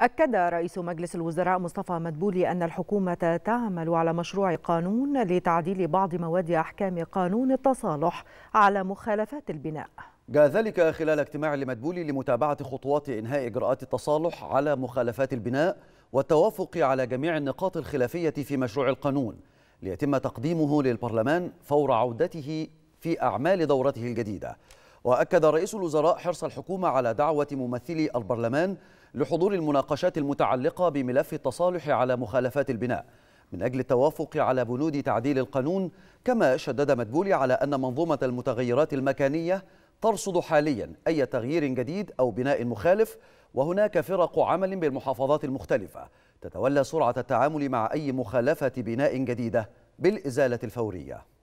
أكد رئيس مجلس الوزراء مصطفى مدبولي أن الحكومة تعمل على مشروع قانون لتعديل بعض مواد أحكام قانون التصالح على مخالفات البناء جاء ذلك خلال اجتماع لمدبولي لمتابعة خطوات إنهاء إجراءات التصالح على مخالفات البناء والتوافق على جميع النقاط الخلافية في مشروع القانون ليتم تقديمه للبرلمان فور عودته في أعمال دورته الجديدة وأكد رئيس الوزراء حرص الحكومة على دعوة ممثلي البرلمان لحضور المناقشات المتعلقة بملف التصالح على مخالفات البناء من أجل التوافق على بنود تعديل القانون كما شدد مدبولي على أن منظومة المتغيرات المكانية ترصد حاليا أي تغيير جديد أو بناء مخالف وهناك فرق عمل بالمحافظات المختلفة تتولى سرعة التعامل مع أي مخالفة بناء جديدة بالإزالة الفورية